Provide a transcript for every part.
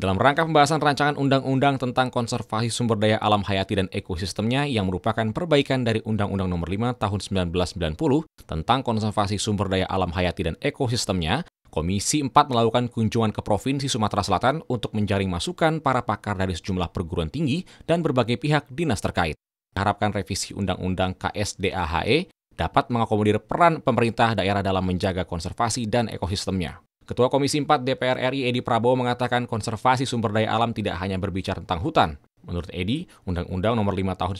Dalam rangka pembahasan rancangan undang-undang tentang konservasi sumber daya alam hayati dan ekosistemnya yang merupakan perbaikan dari Undang-Undang Nomor 5 Tahun 1990 tentang konservasi sumber daya alam hayati dan ekosistemnya, Komisi 4 melakukan kunjungan ke Provinsi Sumatera Selatan untuk menjaring masukan para pakar dari sejumlah perguruan tinggi dan berbagai pihak dinas terkait. Harapkan revisi Undang-Undang KSDAHE dapat mengakomodir peran pemerintah daerah dalam menjaga konservasi dan ekosistemnya. Ketua Komisi 4 DPR RI Edi Prabowo mengatakan konservasi sumber daya alam tidak hanya berbicara tentang hutan. Menurut Edi, Undang-Undang Nomor 5 Tahun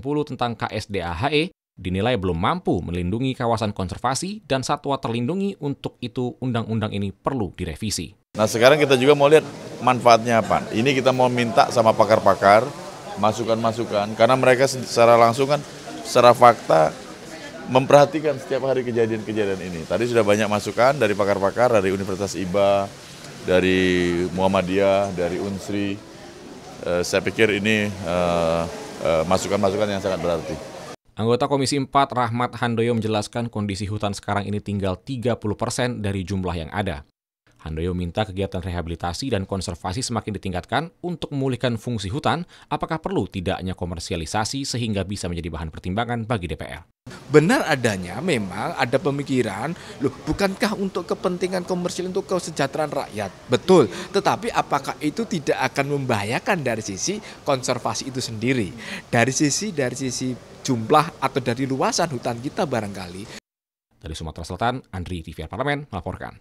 1990 tentang KSDAHE dinilai belum mampu melindungi kawasan konservasi dan satwa terlindungi untuk itu undang-undang ini perlu direvisi. Nah sekarang kita juga mau lihat manfaatnya apa. Ini kita mau minta sama pakar-pakar masukan-masukan karena mereka secara langsung kan secara fakta memperhatikan setiap hari kejadian-kejadian ini. Tadi sudah banyak masukan dari pakar-pakar dari Universitas IBA, dari Muhammadiyah, dari Unsri. Uh, saya pikir ini eh, eh, masukan-masukan uh, uh, yang sangat berarti. Anggota Komisi 4 Rahmat Handoyo menjelaskan kondisi hutan sekarang ini tinggal 30 persen dari jumlah yang ada. Handoyo minta kegiatan rehabilitasi dan konservasi semakin ditingkatkan untuk memulihkan fungsi hutan, apakah perlu tidaknya komersialisasi sehingga bisa menjadi bahan pertimbangan bagi DPR benar adanya memang ada pemikiran loh bukankah untuk kepentingan komersil untuk kesejahteraan rakyat betul tetapi apakah itu tidak akan membahayakan dari sisi konservasi itu sendiri dari sisi dari sisi jumlah atau dari luasan hutan kita barangkali dari Sumatera Selatan Andri Rivian Parlemen melaporkan